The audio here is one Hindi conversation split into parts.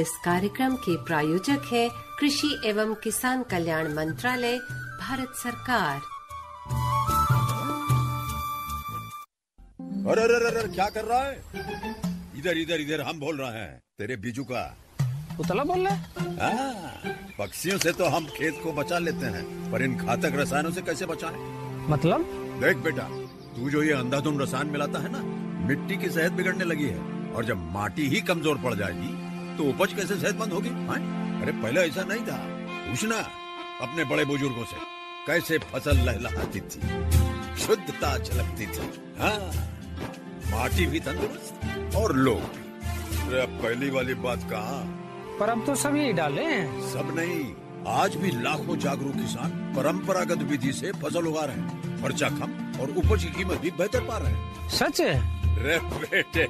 इस कार्यक्रम के प्रायोजक है कृषि एवं किसान कल्याण मंत्रालय भारत सरकार अरे अरे अरे क्या कर रहा है इधर इधर इधर हम बोल रहे हैं तेरे बीजू का पुतला बोल रहे हाँ, पक्षियों से तो हम खेत को बचा लेते हैं पर इन घातक रसायनों से कैसे बचाएं? मतलब देख बेटा तू जो ये अंधाधुन रसायन मिलाता है ना मिट्टी की सेहत बिगड़ने लगी है और जब माटी ही कमजोर पड़ जाएगी तो उपज कैसे सेहतमंद होगी हाँ? अरे पहले ऐसा नहीं था पूछना अपने बड़े बुजुर्गों से कैसे फसल लहलाती थी शुद्धता झलकती थी हाँ माटी भी तंदुरुस्त और लोग भी अब पहली वाली बात कहा पर हम तो सभी डाले हैं सब नहीं आज भी लाखों जागरूक किसान परंपरागत विधि से फसल उगा रहे हैं खर्चा कम और उपज की कीमत भी बेहतर पा रहे हैं सच है रे बेटे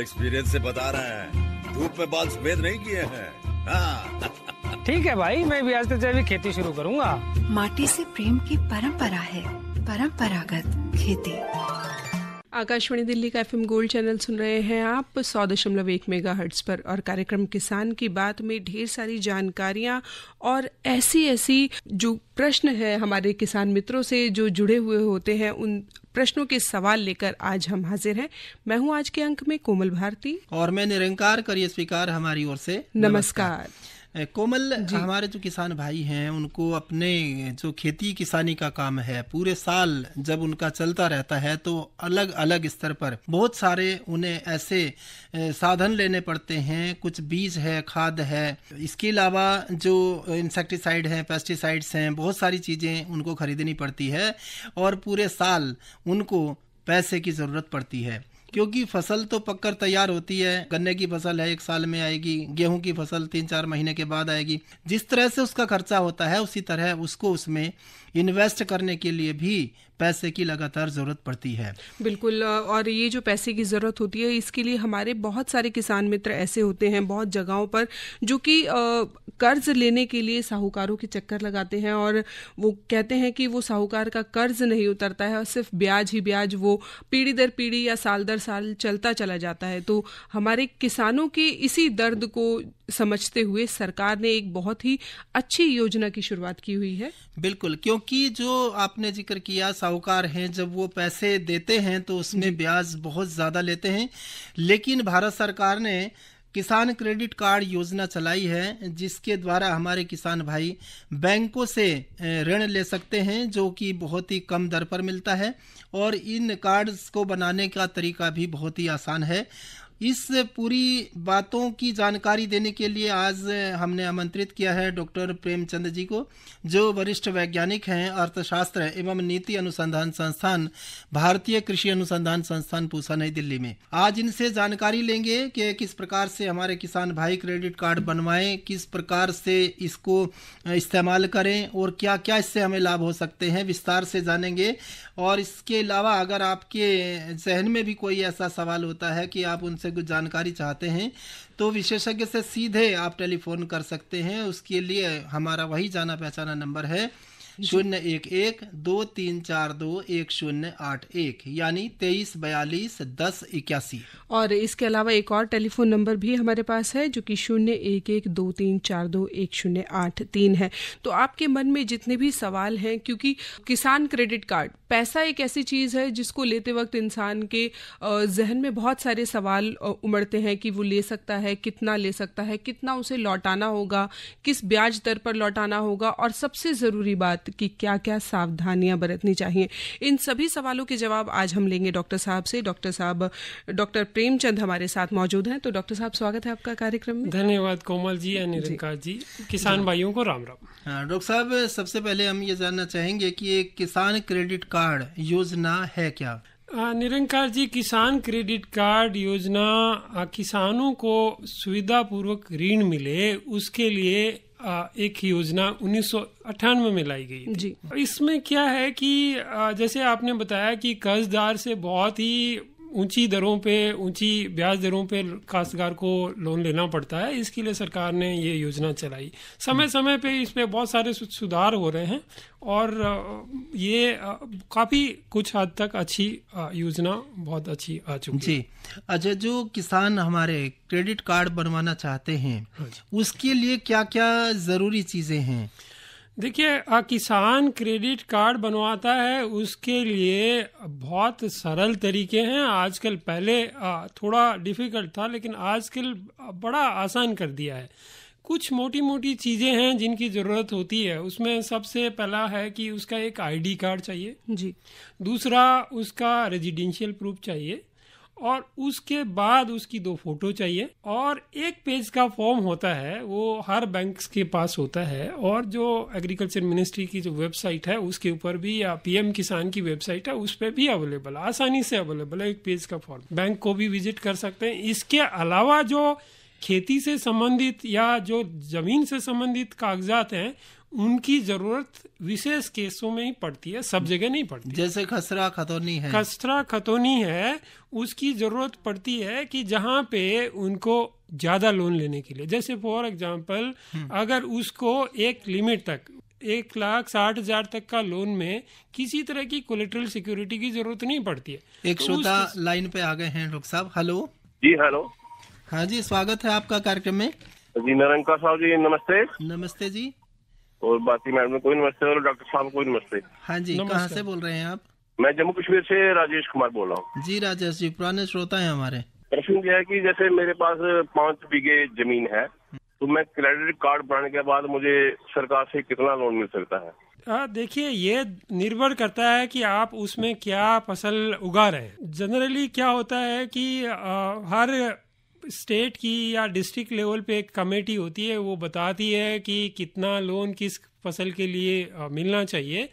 एक्सपीरियंस से बता रहे हैं धूप में बाल सफेद नहीं किए हैं हाँ। ठीक है भाई मैं भी आज तक तो जैविक खेती शुरू करूंगा माटी से प्रेम की परंपरा है परंपरागत खेती आकाशवाणी दिल्ली का एफ गोल्ड चैनल सुन रहे हैं आप सौ दशमलव एक मेगा हर्ट्स पर और कार्यक्रम किसान की बात में ढेर सारी जानकारियां और ऐसी ऐसी जो प्रश्न है हमारे किसान मित्रों से जो जुड़े हुए होते हैं उन प्रश्नों के सवाल लेकर आज हम हाजिर हैं मैं हूं आज के अंक में कोमल भारती और मैं निरंकार करिए स्वीकार हमारी ओर से नमस्कार, नमस्कार। कोमल हमारे जो किसान भाई हैं उनको अपने जो खेती किसानी का काम है पूरे साल जब उनका चलता रहता है तो अलग अलग स्तर पर बहुत सारे उन्हें ऐसे साधन लेने पड़ते हैं कुछ बीज है खाद है इसके अलावा जो इंसेक्टिसाइड हैं पेस्टिसाइड्स हैं बहुत सारी चीज़ें उनको खरीदनी पड़ती है और पूरे साल उनको पैसे की ज़रूरत पड़ती है क्योंकि फसल तो पककर तैयार होती है गन्ने की फसल है एक साल में आएगी गेहूं की फसल तीन चार महीने के बाद आएगी जिस तरह से उसका खर्चा होता है उसी तरह उसको उसमें इन्वेस्ट करने के लिए भी पैसे की लगातार ज़रूरत पड़ती है बिल्कुल और ये जो पैसे की ज़रूरत होती है इसके लिए हमारे बहुत सारे किसान मित्र ऐसे होते हैं बहुत जगहों पर जो कि कर्ज लेने के लिए साहूकारों के चक्कर लगाते हैं और वो कहते हैं कि वो साहूकार का कर्ज नहीं उतरता है और सिर्फ ब्याज ही ब्याज वो पीढ़ी दर पीढ़ी या साल दर साल चलता चला जाता है तो हमारे किसानों के इसी दर्द को समझते हुए सरकार ने एक बहुत ही अच्छी योजना की शुरुआत की हुई है बिल्कुल क्योंकि जो आपने जिक्र किया साहूकार हैं जब वो पैसे देते हैं तो उसमें ब्याज बहुत ज़्यादा लेते हैं लेकिन भारत सरकार ने किसान क्रेडिट कार्ड योजना चलाई है जिसके द्वारा हमारे किसान भाई बैंकों से ऋण ले सकते हैं जो कि बहुत ही कम दर पर मिलता है और इन कार्ड्स को बनाने का तरीका भी बहुत ही आसान है इस पूरी बातों की जानकारी देने के लिए आज हमने आमंत्रित किया है डॉक्टर प्रेमचंद जी को जो वरिष्ठ वैज्ञानिक हैं अर्थशास्त्र एवं नीति अनुसंधान संस्थान भारतीय कृषि अनुसंधान संस्थान पूसा नई दिल्ली में आज इनसे जानकारी लेंगे कि किस प्रकार से हमारे किसान भाई क्रेडिट कार्ड बनवाए किस प्रकार से इसको इस्तेमाल करें और क्या क्या इससे हमें लाभ हो सकते हैं विस्तार से जानेंगे और इसके अलावा अगर आपके जहन में भी कोई ऐसा सवाल होता है कि आप उनसे कुछ जानकारी चाहते हैं तो विशेषज्ञ से सीधे आप टेलीफोन कर सकते हैं उसके लिए हमारा वही जाना पहचाना नंबर है शून्य एक एक दो तीन चार दो एक शून्य आठ एक यानी तेईस बयालीस दस इक्यासी और इसके अलावा एक और टेलीफोन नंबर भी हमारे पास है जो कि शून्य एक एक दो तीन चार दो एक शून्य आठ तीन है तो आपके मन में जितने भी सवाल हैं क्योंकि किसान क्रेडिट कार्ड पैसा एक ऐसी चीज है जिसको लेते वक्त इंसान के जहन में बहुत सारे सवाल उमड़ते हैं कि वो ले सकता है कितना ले सकता है कितना उसे लौटाना होगा किस ब्याज दर पर लौटाना होगा और सबसे जरूरी बात कि क्या क्या सावधानियां बरतनी चाहिए इन सभी सवालों के जवाब आज हम लेंगे डॉक्टर साहब से डॉक्टर साहब डॉक्टर प्रेमचंद हमारे साथ मौजूद हैं तो डॉक्टर साहब स्वागत है आपका कार्यक्रम में धन्यवाद कोमल जी या निरंकार जी किसान भाइयों को राम राम हाँ, डॉक्टर साहब सबसे पहले हम ये जानना चाहेंगे की एक किसान क्रेडिट कार्ड योजना है क्या निरंकार जी किसान क्रेडिट कार्ड योजना किसानों को सुविधा पूर्वक ऋण मिले उसके लिए एक योजना उन्नीस में लाई गई जी इसमें क्या है कि जैसे आपने बताया कि कर्जदार से बहुत ही ऊंची दरों पे ऊंची ब्याज दरों पे काश्तकार को लोन लेना पड़ता है इसके लिए सरकार ने ये योजना चलाई समय समय पे इस पर बहुत सारे सुधार हो रहे हैं और ये काफ़ी कुछ हद तक अच्छी योजना बहुत अच्छी आ चुकी जी अच्छा जो किसान हमारे क्रेडिट कार्ड बनवाना चाहते हैं हाँ उसके लिए क्या क्या ज़रूरी चीज़ें हैं देखिए किसान क्रेडिट कार्ड बनवाता है उसके लिए बहुत सरल तरीके हैं आजकल पहले थोड़ा डिफिकल्ट था लेकिन आजकल बड़ा आसान कर दिया है कुछ मोटी मोटी चीज़ें हैं जिनकी ज़रूरत होती है उसमें सबसे पहला है कि उसका एक आईडी कार्ड चाहिए जी दूसरा उसका रेजिडेंशियल प्रूफ चाहिए और उसके बाद उसकी दो फोटो चाहिए और एक पेज का फॉर्म होता है वो हर बैंक्स के पास होता है और जो एग्रीकल्चर मिनिस्ट्री की जो वेबसाइट है उसके ऊपर भी या पीएम किसान की वेबसाइट है उस पर भी अवेलेबल आसानी से अवेलेबल है एक पेज का फॉर्म बैंक को भी विजिट कर सकते हैं इसके अलावा जो खेती से संबंधित या जो जमीन से संबंधित कागजात हैं उनकी जरूरत विशेष केसों में ही पड़ती है सब जगह नहीं पड़ती जैसे खसरा खतौनी है खसरा खतौनी है उसकी जरूरत पड़ती है कि जहाँ पे उनको ज्यादा लोन लेने के लिए जैसे फॉर एग्जाम्पल हम्म। अगर उसको एक लिमिट तक एक लाख साठ हजार तक का लोन में किसी तरह की कोलेट्रल सिक्योरिटी की जरूरत नहीं पड़ती है एक तो श्रोता तो लाइन पे आ गए हैं डॉक्टर साहब हेलो जी हेलो हाँ जी स्वागत है आपका कार्यक्रम में जी नरंका साहब जी नमस्ते नमस्ते जी और तो बाकी मैडम को नमस्ते और डॉक्टर साहब को नमस्ते हाँ जी कहाँ से बोल रहे हैं आप मैं जम्मू कश्मीर से राजेश कुमार बोल रहा हूँ जी राजेश जी पुराने श्रोता है हमारे प्रश्न यह है कि जैसे मेरे पास पाँच बीघे जमीन है तो मैं क्रेडिट कार्ड बनाने के बाद मुझे सरकार से कितना लोन मिल सकता है देखिए ये निर्भर करता है कि आप उसमें क्या फसल उगा रहे हैं जनरली क्या होता है कि आ, हर स्टेट की या डिस्ट्रिक्ट लेवल पे एक कमेटी होती है वो बताती है कि कितना लोन किस फसल के लिए मिलना चाहिए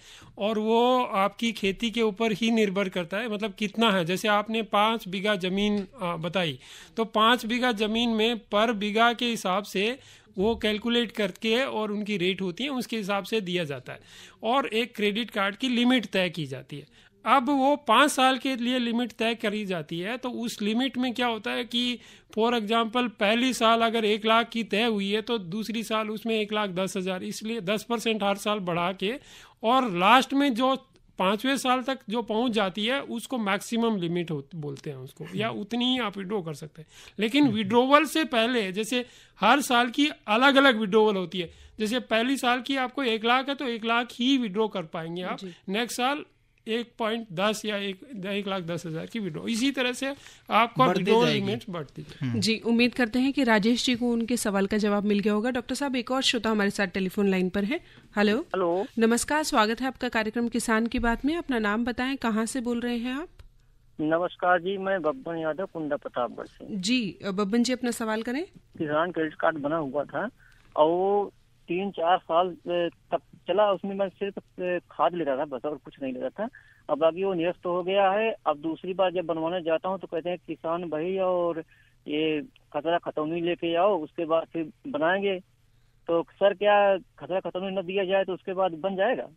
और वो आपकी खेती के ऊपर ही निर्भर करता है मतलब कितना है जैसे आपने पाँच बीघा ज़मीन बताई तो पाँच बीघा ज़मीन में पर बीघा के हिसाब से वो कैलकुलेट करके और उनकी रेट होती है उसके हिसाब से दिया जाता है और एक क्रेडिट कार्ड की लिमिट तय की जाती है अब वो पाँच साल के लिए लिमिट तय करी जाती है तो उस लिमिट में क्या होता है कि फॉर एग्जांपल पहली साल अगर एक लाख की तय हुई है तो दूसरी साल उसमें एक लाख दस हज़ार इसलिए दस परसेंट हर साल बढ़ा के और लास्ट में जो पाँचवें साल तक जो पहुंच जाती है उसको मैक्सिमम लिमिट हो बोलते हैं उसको या उतनी ही आप विड्रो कर सकते हैं लेकिन विड्रोवल से पहले जैसे हर साल की अलग अलग विड्रोवल होती है जैसे पहली साल की आपको एक लाख है तो एक लाख ही विड्रो कर पाएंगे आप नेक्स्ट साल एक पॉइंट दस या एक एक लाख दस हजार की विड्रो इसी तरह से आपका विड्रो लिमिट बढ़ती है हम्म। जी उम्मीद करते हैं कि राजेश जी को उनके सवाल का जवाब मिल गया होगा डॉक्टर साहब एक और श्रोता हमारे साथ टेलीफोन लाइन पर है हेलो हेलो नमस्कार स्वागत है आपका कार्यक्रम किसान की बात में अपना नाम बताएं कहाँ से बोल रहे हैं आप नमस्कार जी मैं बब्बन यादव कुंडा प्रतापगढ़ से जी बब्बन जी अपना सवाल करें किसान क्रेडिट कार्ड बना हुआ था और तीन चार साल तक चला उसमें मैं सिर्फ खाद ले रहा था बस और कुछ नहीं ले रहा था अब बाकी वो निरस्त हो गया है अब दूसरी बार जब बनवाने जाता हूँ तो कहते हैं किसान भाई और ये खतरा खतौनी लेके आओ उसके बाद फिर बनाएंगे तो सर क्या खतरा खतौनी न दिया जाए तो उसके बाद बन जाएगा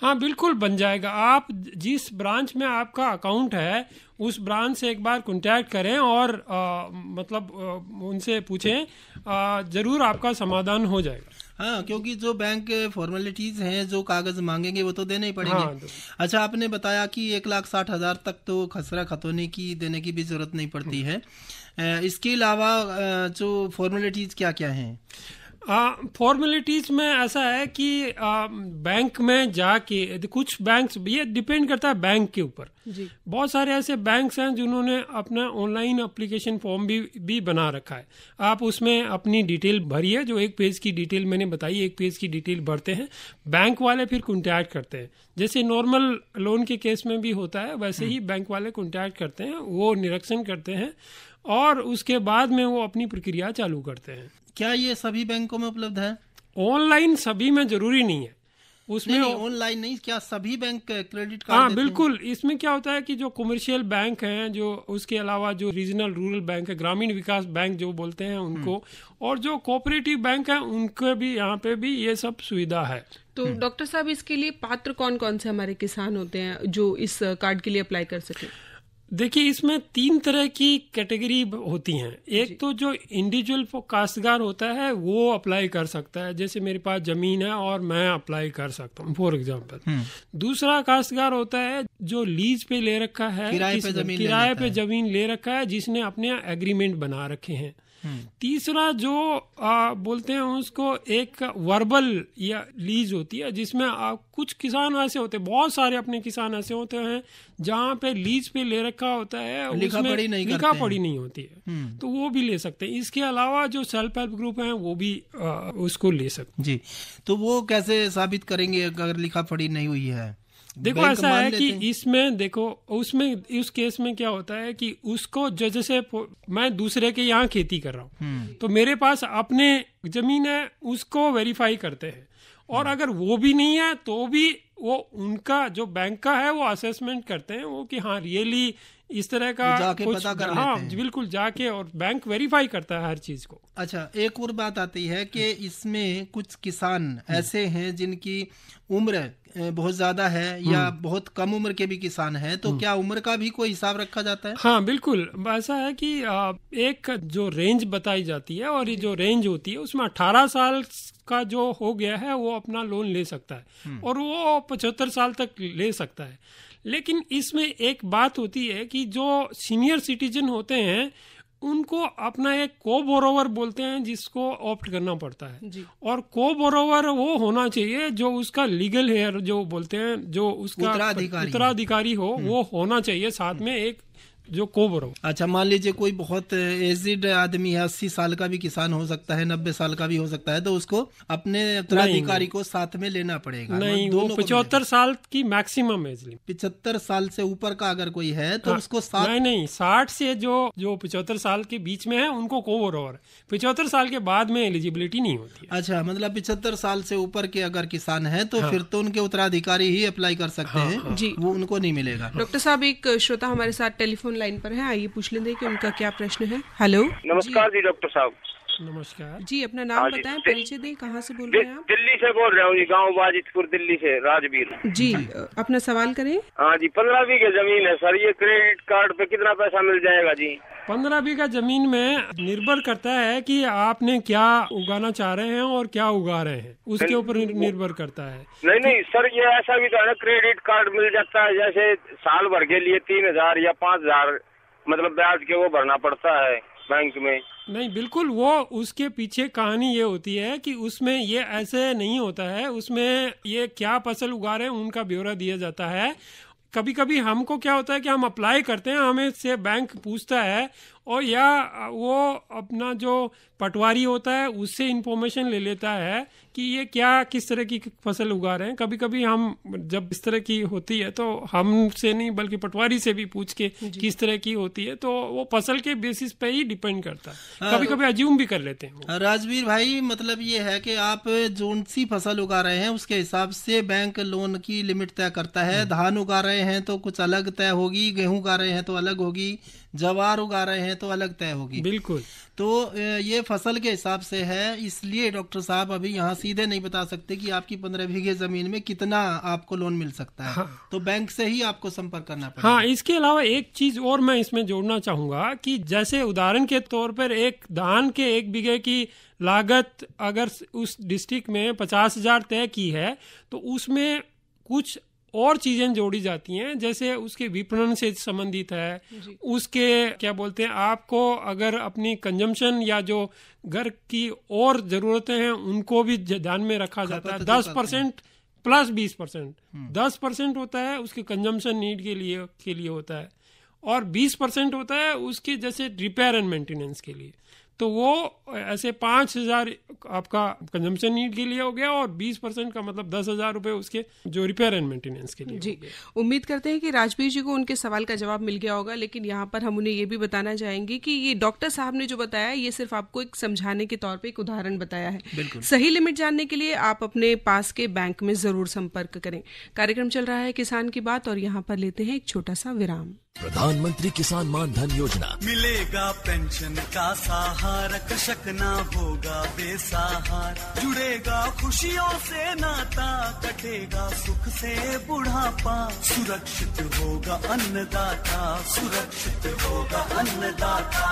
हाँ बिल्कुल बन जाएगा आप जिस ब्रांच में आपका अकाउंट है उस ब्रांच से एक बार कॉन्टेक्ट करें और आ, मतलब आ, उनसे पूछें ज़रूर आपका समाधान हो जाएगा हाँ क्योंकि जो बैंक फॉर्मेलिटीज हैं जो कागज मांगेंगे वो तो देने ही पड़ेंगे हाँ, अच्छा आपने बताया कि एक लाख साठ हजार तक तो खसरा खतोने की देने की भी जरूरत नहीं पड़ती हम्म। है इसके अलावा जो फॉर्मेलिटीज क्या क्या हैं फॉर्मेलिटीज में ऐसा है कि आ, बैंक में जाके कुछ बैंक्स ये डिपेंड करता है बैंक के ऊपर बहुत सारे ऐसे बैंक्स हैं जिन्होंने अपना ऑनलाइन एप्लीकेशन फॉर्म भी भी बना रखा है आप उसमें अपनी डिटेल भरिए जो एक पेज की डिटेल मैंने बताई एक पेज की डिटेल भरते हैं बैंक वाले फिर कॉन्टैक्ट करते हैं जैसे नॉर्मल लोन के केस में भी होता है वैसे ही बैंक वाले कॉन्टैक्ट करते हैं वो निरीक्षण करते हैं और उसके बाद में वो अपनी प्रक्रिया चालू करते हैं क्या ये सभी बैंकों में उपलब्ध है ऑनलाइन सभी में जरूरी नहीं है उसमें ऑनलाइन नहीं, नहीं क्या सभी बैंक क्रेडिट कार्ड हाँ बिल्कुल इसमें क्या होता है कि जो कमर्शियल बैंक हैं जो उसके अलावा जो रीजनल रूरल बैंक है ग्रामीण विकास बैंक जो बोलते हैं उनको हम्म। और जो कोऑपरेटिव बैंक है उनके भी यहाँ पे भी ये सब सुविधा है तो हम्म। डॉक्टर साहब इसके लिए पात्र कौन कौन से हमारे किसान होते हैं जो इस कार्ड के लिए अप्लाई कर सके देखिए इसमें तीन तरह की कैटेगरी होती हैं एक तो जो इंडिविजुअल काश्तकार होता है वो अप्लाई कर सकता है जैसे मेरे पास ज़मीन है और मैं अप्लाई कर सकता हूँ फॉर एग्जांपल हम्म। दूसरा काश्तकार होता है जो लीज पे ले रखा है किराए पे ज़मीन ले रखा है जिसने अपने एग्रीमेंट बना रखे हैं तीसरा जो आ, बोलते हैं उसको एक वर्बल या लीज होती है जिसमें आ, कुछ किसान ऐसे होते हैं बहुत सारे अपने किसान ऐसे होते हैं जहाँ पे लीज पे ले रखा होता है लिखा पढ़ी नहीं लिखा पड़ी नहीं होती है हम्म। तो वो भी ले सकते हैं इसके अलावा जो सेल्फ हेल्प ग्रुप है वो भी आ, उसको ले सकते जी तो वो कैसे साबित करेंगे अगर लिखा पढ़ी नहीं हुई है देखो ऐसा है कि इसमें देखो उसमें इस केस में क्या होता है कि उसको जैसे मैं दूसरे के यहाँ खेती कर रहा हूँ हम्म। तो मेरे पास अपने जमीन है उसको वेरीफाई करते हैं और हम्म। अगर वो भी नहीं है तो भी वो उनका जो बैंक का है वो असेसमेंट करते हैं वो कि हाँ रियली इस तरह का जाके पता कर हाँ बिल्कुल जाके और बैंक वेरीफाई करता है हर चीज को अच्छा एक और बात आती है कि हम्म। इसमें कुछ किसान हम्म। ऐसे हैं जिनकी उम्र बहुत ज्यादा है या हम्म। बहुत कम उम्र के भी किसान हैं तो क्या उम्र का भी कोई हिसाब रखा जाता है हाँ बिल्कुल ऐसा है कि एक जो रेंज बताई जाती है और ये जो रेंज होती है उसमें अठारह साल का जो हो गया है वो अपना लोन ले सकता है और वो पचहत्तर साल तक ले सकता है लेकिन इसमें एक बात होती है कि जो सीनियर सिटीजन होते हैं उनको अपना एक को बोरोवर बोलते हैं जिसको ऑप्ट करना पड़ता है और को बोरोवर वो होना चाहिए जो उसका लीगल हेयर जो बोलते हैं जो उसका उत्तराधिकारी, उत्तराधिकारी हो हम्म। वो होना चाहिए साथ में एक जो कोबर हो अच्छा मान लीजिए कोई बहुत एजिड आदमी है अस्सी साल का भी किसान हो सकता है नब्बे साल का भी हो सकता है तो उसको अपने उत्तराधिकारी को साथ में लेना पड़ेगा नहीं मतलब वो पचहत्तर साल की मैक्सिमम एज पिछहत्तर साल से ऊपर का अगर कोई है तो हाँ, उसको साथ नहीं नहीं साठ से जो जो पिछहत्तर साल के बीच में है उनको कोवर ओवर पिछहत्तर साल के बाद में एलिजिबिलिटी नहीं होती अच्छा मतलब पिछहत्तर साल से ऊपर के अगर किसान है तो हाँ। फिर तो उनके उत्तराधिकारी ही अप्लाई कर सकते हाँ, हैं हाँ। जी वो उनको नहीं मिलेगा डॉक्टर साहब एक श्रोता हमारे साथ टेलीफोन फोन लाइन पर है आइए पूछ हैं कि उनका क्या प्रश्न है हेलो नमस्कार जी, जी डॉक्टर साहब नमस्कार जी अपना नाम हाँ बताएं परिचय दें कहाँ से बोल रहे हैं आप दिल्ली से बोल रहा हूँ गाँव बाजितपुर दिल्ली से राजवीर जी अपना सवाल करें हाँ जी पंद्रह बीघे जमीन है सर ये क्रेडिट कार्ड पे कितना पैसा मिल जाएगा जी पंद्रह बीघा जमीन में निर्भर करता है कि आपने क्या उगाना चाह रहे हैं और क्या उगा रहे हैं उसके ऊपर निर्भर करता है नहीं नहीं सर ये ऐसा भी तो है ना क्रेडिट कार्ड मिल जाता है जैसे साल भर के लिए तीन हजार या पाँच हजार मतलब ब्याज के वो भरना पड़ता है बैंक में नहीं बिल्कुल वो उसके पीछे कहानी ये होती है कि उसमें ये ऐसे नहीं होता है उसमें ये क्या फसल उगा रहे हैं उनका ब्यौरा दिया जाता है कभी कभी हमको क्या होता है कि हम अप्लाई करते हैं हमें से बैंक पूछता है और या वो अपना जो पटवारी होता है उससे इंफॉर्मेशन ले लेता है कि ये क्या किस तरह की फसल उगा रहे हैं कभी कभी हम जब इस तरह की होती है तो हमसे नहीं बल्कि पटवारी से भी पूछ के किस तरह की होती है तो वो फसल के बेसिस पे ही डिपेंड करता है कभी कभी अज्यूम भी कर लेते हैं हाँ, राजवीर भाई मतलब ये है कि आप जो सी फसल उगा रहे हैं उसके हिसाब से बैंक लोन की लिमिट तय करता है हम्म। धान उगा रहे हैं तो कुछ अलग तय होगी गेहूं उगा रहे हैं तो अलग होगी जवार उगा रहे हैं है तो अलग तय होगी बिल्कुल तो ये फसल के हिसाब से है इसलिए डॉक्टर साहब अभी यहाँ सीधे नहीं बता सकते कि आपकी पंद्रह बीघे जमीन में कितना आपको लोन मिल सकता है हाँ। तो बैंक से ही आपको संपर्क करना पड़ेगा हाँ इसके अलावा एक चीज और मैं इसमें जोड़ना चाहूंगा कि जैसे उदाहरण के तौर पर एक धान के एक बीघे की लागत अगर उस डिस्ट्रिक्ट में पचास तय की है तो उसमें कुछ और चीजें जोड़ी जाती हैं जैसे उसके विपणन से संबंधित है उसके क्या बोलते हैं आपको अगर अपनी कंजम्पशन या जो घर की और जरूरतें हैं उनको भी ध्यान में रखा जाता है तो दस परसेंट प्लस बीस परसेंट हम्म। दस परसेंट होता है उसके कंजम्पशन नीड के लिए के लिए होता है और बीस परसेंट होता है उसके जैसे रिपेयर एंड मेंटेनेंस के लिए तो वो ऐसे पांच हजार आपका कंजम्पशन नीड के लिए हो गया और बीस परसेंट का मतलब दस हजार रूपए उसके जो रिपेयर एंड मेंटेनेंस के लिए जी उम्मीद करते हैं कि राजवीर जी को उनके सवाल का जवाब मिल गया होगा लेकिन यहाँ पर हम उन्हें ये भी बताना चाहेंगे कि ये डॉक्टर साहब ने जो बताया ये सिर्फ आपको एक समझाने के तौर पर एक उदाहरण बताया है सही लिमिट जानने के लिए आप अपने पास के बैंक में जरूर संपर्क करें कार्यक्रम चल रहा है किसान की बात और यहाँ पर लेते हैं एक छोटा सा विराम प्रधानमंत्री किसान मान धन योजना मिलेगा पेंशन का सहारा कृषक ना होगा बेसहारा जुड़ेगा खुशियों से नाता कटेगा सुख से बुढ़ापा सुरक्षित होगा अन्नदाता सुरक्षित होगा अन्नदाता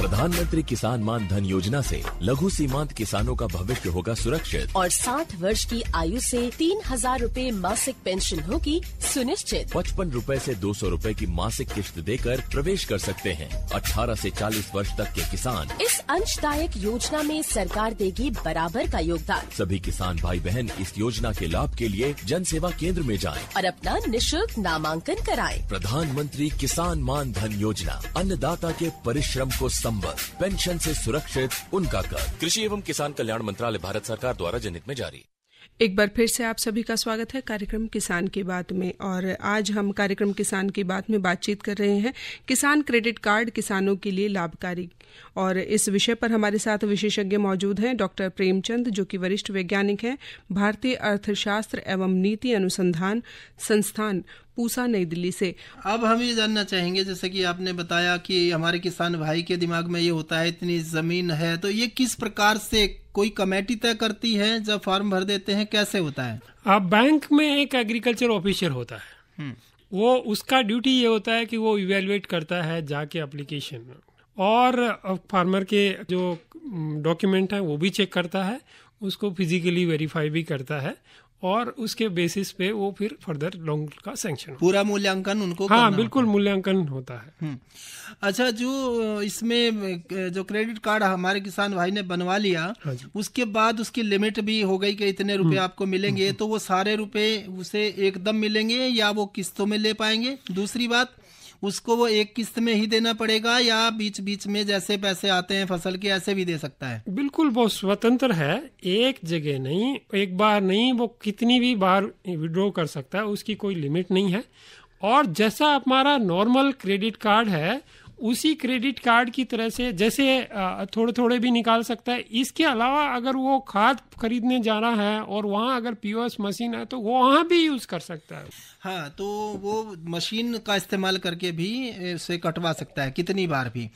प्रधानमंत्री किसान मान धन योजना से लघु सीमांत किसानों का भविष्य होगा सुरक्षित और 60 वर्ष की आयु से तीन हजार रूपए मासिक पेंशन होगी सुनिश्चित पचपन रूपए ऐसी दो सौ रूपए की मासिक किस्त देकर प्रवेश कर सकते हैं अठारह ऐसी चालीस वर्ष तक के किसान इस अंशदायक योजना में सरकार देगी बराबर का योगदान सभी किसान भाई बहन इस योजना के लाभ के लिए जन सेवा केंद्र में जाएं और अपना निशुल्क नामांकन कराएं। प्रधानमंत्री किसान मान धन योजना अन्नदाता के परिश्रम को संबल पेंशन से सुरक्षित उनका कर कृषि एवं किसान कल्याण मंत्रालय भारत सरकार द्वारा जनहित में जारी एक बार फिर से आप सभी का स्वागत है कार्यक्रम किसान की बात में और आज हम कार्यक्रम किसान की बात में बातचीत कर रहे हैं किसान क्रेडिट कार्ड किसानों के लिए लाभकारी और इस विषय पर हमारे साथ विशेषज्ञ मौजूद हैं डॉक्टर प्रेमचंद जो कि वरिष्ठ वैज्ञानिक हैं भारतीय अर्थशास्त्र एवं नीति अनुसंधान संस्थान पूसा नई दिल्ली से अब हम ये जानना चाहेंगे जैसे कि आपने बताया कि हमारे किसान भाई के दिमाग में ये होता है इतनी जमीन है तो ये किस प्रकार से कोई कमेटी तय करती है जब फॉर्म भर देते हैं कैसे होता है अब बैंक में एक एग्रीकल्चर ऑफिसर होता है हम्म। वो उसका ड्यूटी ये होता है कि वो इवेलुएट करता है जाके एप्लीकेशन और फार्मर के जो डॉक्यूमेंट mm, है वो भी चेक करता है उसको फिजिकली वेरीफाई भी करता है और उसके बेसिस पे वो फिर फर्दर लोन का सेंक्शन पूरा मूल्यांकन उनको हाँ बिल्कुल मूल्यांकन होता है हम्म। अच्छा जो इसमें जो क्रेडिट कार्ड हमारे किसान भाई ने बनवा लिया हाँ उसके बाद उसकी लिमिट भी हो गई कि इतने रुपए हम्म। आपको मिलेंगे हम्म। तो वो सारे रुपए उसे एकदम मिलेंगे या वो किस्तों में ले पाएंगे दूसरी बात उसको वो एक किस्त में ही देना पड़ेगा या बीच बीच में जैसे पैसे आते हैं फसल के ऐसे भी दे सकता है बिल्कुल वो स्वतंत्र है एक जगह नहीं एक बार नहीं वो कितनी भी बार विड्रॉ कर सकता है उसकी कोई लिमिट नहीं है और जैसा हमारा नॉर्मल क्रेडिट कार्ड है उसी क्रेडिट कार्ड की तरह से जैसे थोड़े थोड़े भी निकाल सकता है इसके अलावा अगर वो खाद खरीदने जाना है और वहाँ अगर पीओएस मशीन है तो वो वहाँ भी यूज़ कर सकता है हाँ तो वो मशीन का इस्तेमाल करके भी से कटवा सकता है कितनी बार भी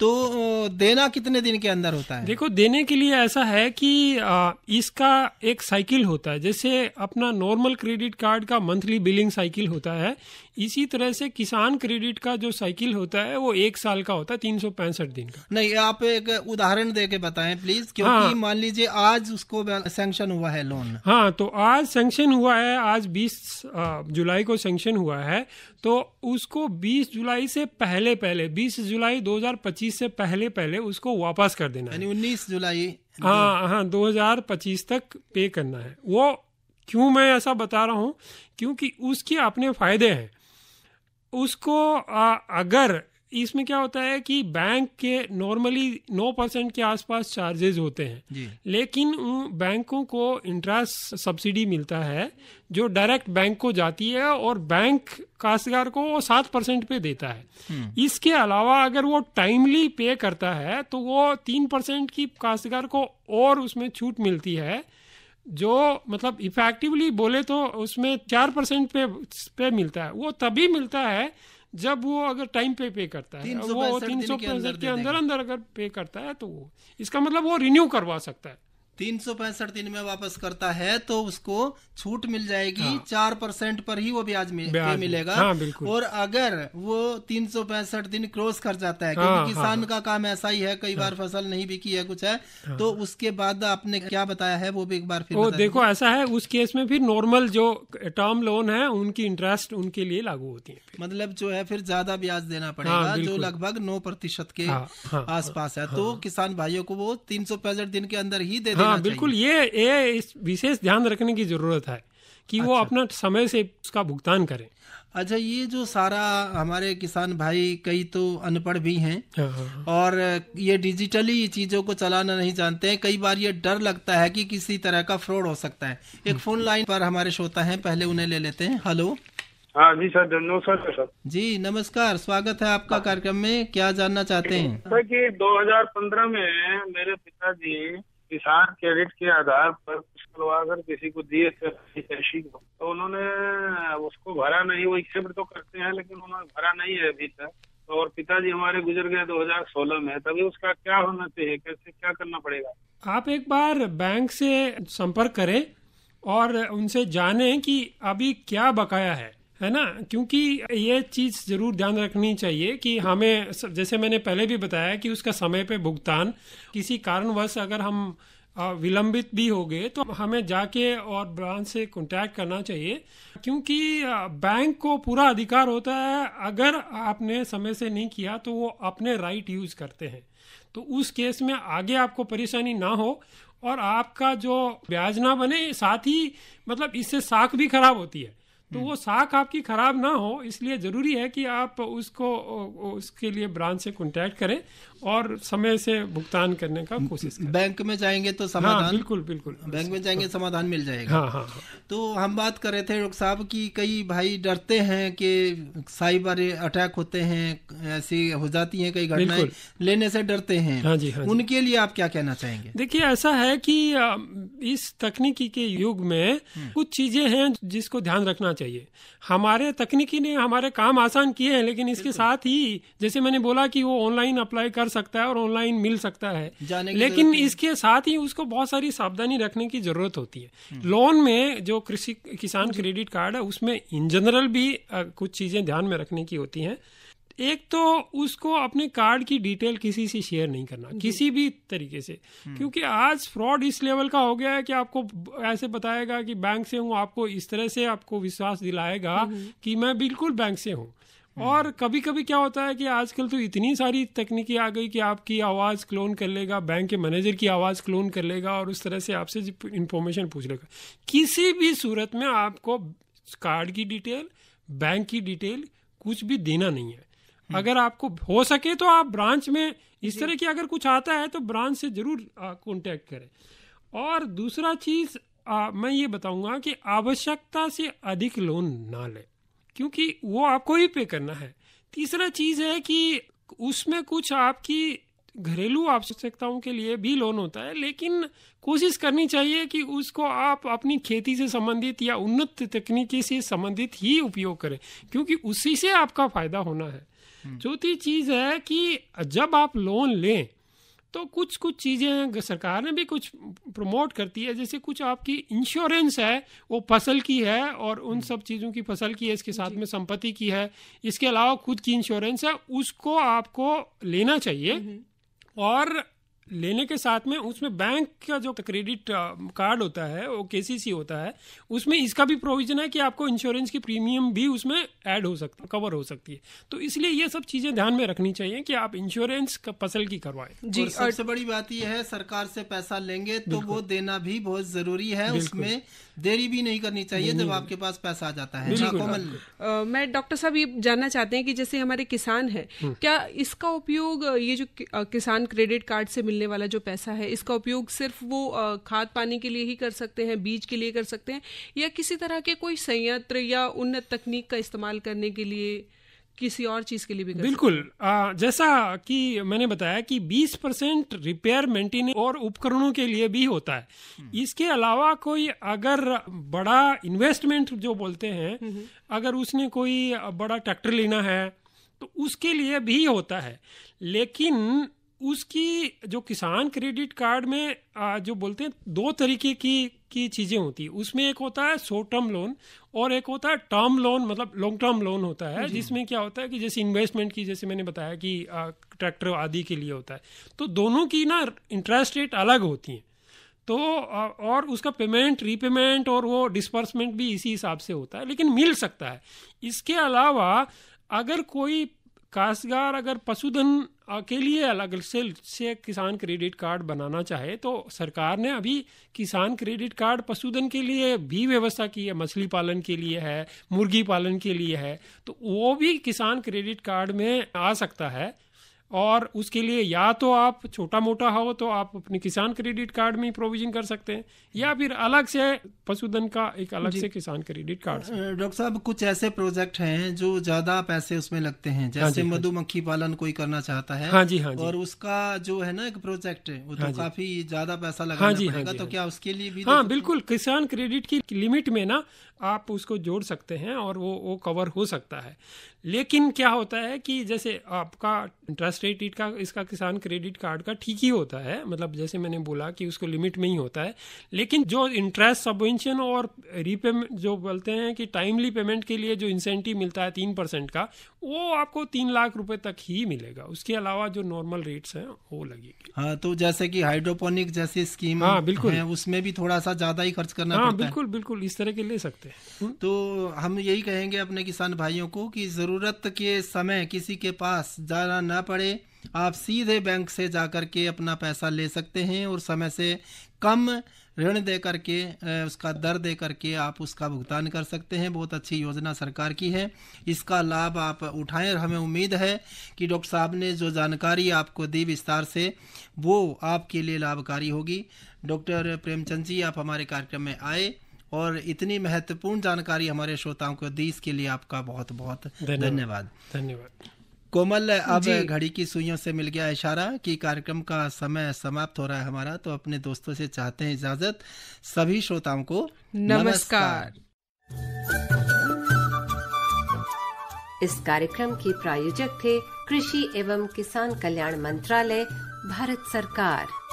तो देना कितने दिन के अंदर होता है देखो देने के लिए ऐसा है कि इसका एक साइकिल होता है जैसे अपना नॉर्मल क्रेडिट कार्ड का मंथली बिलिंग साइकिल होता है इसी तरह से किसान क्रेडिट का जो साइकिल होता है वो एक साल का होता है तीन सौ पैंसठ दिन का नहीं आप एक उदाहरण दे के बताए प्लीज क्योंकि हाँ, मान लीजिए आज उसको सैंक्शन हुआ है लोन हाँ तो आज सैंक्शन हुआ है आज बीस जुलाई जुलाई को सेंक्शन हुआ है तो उसको 20 जुलाई से पहले पहले 20 जुलाई 2025 से पहले पहले उसको वापस कर देना है उन्नीस जुलाई हाँ हाँ दो तक पे करना है वो क्यों मैं ऐसा बता रहा हूँ क्योंकि उसके अपने फायदे हैं उसको आ, अगर इसमें क्या होता है कि बैंक के नॉर्मली नौ परसेंट के आसपास चार्जेज होते हैं लेकिन बैंकों को इंटरेस्ट सब्सिडी मिलता है जो डायरेक्ट बैंक को जाती है और बैंक काश्तकार को वो सात परसेंट पे देता है हम्म। इसके अलावा अगर वो टाइमली पे करता है तो वो तीन परसेंट की काश्तकार को और उसमें छूट मिलती है जो मतलब इफेक्टिवली बोले तो उसमें चार परसेंट पे पे मिलता है वो तभी मिलता है जब वो अगर टाइम पे पे करता है वो तीन सौ के अंदर अंदर अगर पे करता है तो वो इसका मतलब वो रिन्यू करवा सकता है तीन सौ पैंसठ दिन में वापस करता है तो उसको छूट मिल जाएगी हाँ। चार परसेंट पर ही वो ब्याज, मिल, ब्याज मिलेगा हाँ, और अगर वो तीन सौ पैंसठ दिन क्रॉस कर जाता है क्योंकि हाँ, हाँ किसान हाँ, का काम ऐसा ही है कई हाँ, बार फसल नहीं बिकी है कुछ है हाँ, तो उसके बाद आपने क्या बताया है वो भी एक बार फिर देखो ऐसा है उस केस में फिर नॉर्मल जो टर्म लोन है उनकी इंटरेस्ट उनके लिए लागू होती है मतलब जो है फिर ज्यादा ब्याज देना पड़ेगा हाँ, जो लगभग नौ प्रतिशत के हाँ, आसपास है तो किसान भाइयों को वो तीन सौ पैंसठ दिन के अंदर ही दे हाँ बिल्कुल ये ये इस विशेष ध्यान रखने की जरूरत है कि अच्छा। वो अपना समय से उसका भुगतान करें अच्छा ये जो सारा हमारे किसान भाई कई तो अनपढ़ भी हैं हाँ, हाँ, हाँ। और ये डिजिटली चीज़ों को चलाना नहीं जानते हैं कई बार ये डर लगता है कि किसी तरह का फ्रॉड हो सकता है एक फोन लाइन पर हमारे श्रोता है पहले उन्हें ले लेते हैं हेलो हाँ जी सर नमस्कार सर जी नमस्कार स्वागत है आपका कार्यक्रम में क्या जानना चाहते हैं सर की दो में मेरे पिताजी किसान क्रेडिट के आधार पर करवा कर किसी को दिए को तो उन्होंने उसको भरा नहीं वो एक्सेप्ट तो करते हैं लेकिन उन्होंने भरा नहीं है अभी तक तो और पिताजी हमारे गुजर गए 2016 में तभी उसका क्या होना चाहिए कैसे क्या करना पड़ेगा आप एक बार बैंक से संपर्क करें और उनसे जाने कि अभी क्या बकाया है है ना क्योंकि ये चीज़ ज़रूर ध्यान रखनी चाहिए कि हमें जैसे मैंने पहले भी बताया कि उसका समय पे भुगतान किसी कारणवश अगर हम विलंबित भी हो गए तो हमें जाके और ब्रांच से कॉन्टैक्ट करना चाहिए क्योंकि बैंक को पूरा अधिकार होता है अगर आपने समय से नहीं किया तो वो अपने राइट यूज़ करते हैं तो उस केस में आगे आपको परेशानी ना हो और आपका जो ब्याज ना बने साथ ही मतलब इससे साख भी खराब होती है तो हम्म। वो साख आपकी खराब ना हो इसलिए ज़रूरी है कि आप उसको उसके लिए ब्रांच से कॉन्टेक्ट करें और समय से भुगतान करने का कोशिश करें बैंक में जाएंगे तो हाँ, समाधान हाँ, बिल्कुल बिल्कुल बैंक में जाएंगे समाधान मिल जाएगा हाँ, हाँ, हाँ। तो हम बात कर रहे थे डॉक्टर साहब की कई भाई डरते हैं कि साइबर अटैक होते हैं ऐसी हो जाती है कई घटनाएं लेने से डरते हैं हाँ जी, हाँ जी। उनके लिए आप क्या कहना चाहेंगे देखिए ऐसा है कि इस तकनीकी के युग में हम्म। कुछ चीज़ें हैं जिसको ध्यान रखना चाहिए हमारे तकनीकी ने हमारे काम आसान किए हैं लेकिन इसके साथ ही जैसे मैंने बोला कि वो ऑनलाइन अप्लाई कर सकता है और ऑनलाइन मिल सकता है लेकिन इसके साथ ही उसको बहुत सारी सावधानी रखने की जरूरत होती है लोन हम्म। में जो कृषि किसान क्रेडिट कार्ड है उसमें इन जनरल भी कुछ चीजें ध्यान में रखने की होती हैं एक तो उसको अपने कार्ड की डिटेल किसी से शेयर नहीं करना किसी भी तरीके से हम्म। क्योंकि आज फ्रॉड इस लेवल का हो गया है कि आपको ऐसे बताएगा कि बैंक से हूँ आपको इस तरह से आपको विश्वास दिलाएगा हम्म, हम्म। कि मैं बिल्कुल बैंक से हूँ और कभी कभी क्या होता है कि आजकल तो इतनी सारी तकनीकी आ गई कि आपकी आवाज़ क्लोन कर लेगा बैंक के मैनेजर की आवाज़ क्लोन कर लेगा और उस तरह से आपसे इन्फॉर्मेशन पूछ लेगा किसी भी सूरत में आपको कार्ड की डिटेल बैंक की डिटेल कुछ भी देना नहीं है हम्म। अगर आपको हो सके तो आप ब्रांच में इस तरह की अगर कुछ आता है तो ब्रांच से जरूर कॉन्टेक्ट करें और दूसरा चीज़ मैं ये बताऊंगा कि आवश्यकता से अधिक लोन ना लें क्योंकि वो आपको ही पे करना है तीसरा चीज़ है कि उसमें कुछ आपकी घरेलू आवश्यकताओं के लिए भी लोन होता है लेकिन कोशिश करनी चाहिए कि उसको आप अपनी खेती से संबंधित या उन्नत तकनीकी से संबंधित ही उपयोग करें क्योंकि उसी से आपका फायदा होना है हम्म। चौथी चीज है कि जब आप लोन लें तो कुछ कुछ चीज़ें सरकार ने भी कुछ प्रमोट करती है जैसे कुछ आपकी इंश्योरेंस है वो फसल की है और उन हम्म। सब चीज़ों की फसल की है इसके साथ में संपत्ति की है इसके अलावा खुद की इंश्योरेंस है उसको आपको लेना चाहिए हम्म। और लेने के साथ में उसमें बैंक का जो क्रेडिट कार्ड होता है वो के होता है उसमें इसका भी प्रोविजन है कि आपको इंश्योरेंस की प्रीमियम भी उसमें ऐड हो सकती है कवर हो सकती है तो इसलिए ये सब चीज़ें ध्यान में रखनी चाहिए कि आप इंश्योरेंस का फसल की करवाएं जी और सबसे बड़ी बात यह है सरकार से पैसा लेंगे तो वो देना भी बहुत ज़रूरी है उसमें देरी भी नहीं करनी चाहिए जब आपके पास पैसा आ जाता है मैं डॉक्टर साहब ये जानना चाहते हैं कि जैसे हमारे किसान है हम्म। क्या इसका उपयोग ये जो किसान क्रेडिट कार्ड से मिल मिलने वाला जो पैसा है इसका उपयोग सिर्फ वो खाद पानी के लिए ही कर सकते हैं बीज के लिए कर सकते हैं या किसी तरह के कोई संयंत्र या उन्नत तकनीक का इस्तेमाल करने के लिए किसी और चीज के लिए भी बिल्कुल आ, जैसा कि मैंने बताया कि 20 परसेंट रिपेयर मेंटेनेंस और उपकरणों के लिए भी होता है हम्म। इसके अलावा कोई अगर बड़ा इन्वेस्टमेंट जो बोलते हैं हम्म, हम्म। अगर उसने कोई बड़ा ट्रैक्टर लेना है तो उसके लिए भी होता है लेकिन उसकी जो किसान क्रेडिट कार्ड में जो बोलते हैं दो तरीके की की चीज़ें होती है उसमें एक होता है शॉर्ट टर्म लोन और एक होता है टर्म लोन मतलब लॉन्ग टर्म लोन होता है जिसमें क्या होता है कि जैसे इन्वेस्टमेंट की जैसे मैंने बताया कि ट्रैक्टर आदि के लिए होता है तो दोनों की ना इंटरेस्ट रेट अलग होती हैं तो और उसका पेमेंट रीपेमेंट और वो डिसबर्समेंट भी इसी हिसाब से होता है लेकिन मिल सकता है इसके अलावा अगर कोई काशगार अगर पशुधन के लिए अलग से, से किसान क्रेडिट कार्ड बनाना चाहे तो सरकार ने अभी किसान क्रेडिट कार्ड पशुधन के लिए भी व्यवस्था की है मछली पालन के लिए है मुर्गी पालन के लिए है तो वो भी किसान क्रेडिट कार्ड में आ सकता है और उसके लिए या तो आप छोटा मोटा हो तो आप अपने किसान क्रेडिट कार्ड में प्रोविजन कर सकते हैं या फिर अलग से पशुधन का एक अलग से किसान क्रेडिट कार्ड डॉक्टर साहब कुछ ऐसे प्रोजेक्ट हैं जो ज्यादा पैसे उसमें लगते हैं हाँ जैसे हाँ मधुमक्खी हाँ पालन कोई करना चाहता है हाँ जी हाँ जी और उसका जो है ना एक प्रोजेक्ट है वो तो हाँ काफी ज्यादा पैसा हाँ जी हाँ तो क्या उसके लिए भी हाँ तो बिल्कुल किसान क्रेडिट की लिमिट में ना आप उसको जोड़ सकते हैं और वो वो कवर हो सकता है लेकिन क्या होता है कि जैसे आपका इंटरेस्ट रेट का इसका किसान क्रेडिट कार्ड का ठीक ही होता है मतलब जैसे मैंने बोला कि उसको लिमिट में ही होता है लेकिन जो इंटरेस्ट सबवेंशन और रीपेमेंट जो बोलते हैं कि टाइमली पेमेंट के लिए जो इंसेंटिव मिलता है तीन परसेंट का वो आपको तीन लाख रुपए तक ही मिलेगा उसके अलावा जो नॉर्मल रेट्स हैं वो लगेगी हाँ तो जैसे कि हाइड्रोपोनिक जैसी स्कीम हाँ बिल्कुल उसमें भी थोड़ा सा ज्यादा ही खर्च करना हाँ बिल्कुल बिल्कुल इस तरह के ले सकते सकते तो हम यही कहेंगे अपने किसान भाइयों को कि ज़रूरत के समय किसी के पास जाना ना पड़े आप सीधे बैंक से जा कर के अपना पैसा ले सकते हैं और समय से कम ऋण दे करके उसका दर दे करके आप उसका भुगतान कर सकते हैं बहुत अच्छी योजना सरकार की है इसका लाभ आप उठाएं और हमें उम्मीद है कि डॉक्टर साहब ने जो जानकारी आपको दी विस्तार से वो आपके लिए लाभकारी होगी डॉक्टर प्रेमचंद जी आप हमारे कार्यक्रम में आए और इतनी महत्वपूर्ण जानकारी हमारे श्रोताओं को दी इसके लिए आपका बहुत बहुत धन्यवाद धन्यवाद कोमल अब घड़ी की सुइयों से मिल गया इशारा कि कार्यक्रम का समय समाप्त हो रहा है हमारा तो अपने दोस्तों से चाहते हैं इजाजत सभी श्रोताओं को नमस्कार, नमस्कार। इस कार्यक्रम के प्रायोजक थे कृषि एवं किसान कल्याण मंत्रालय भारत सरकार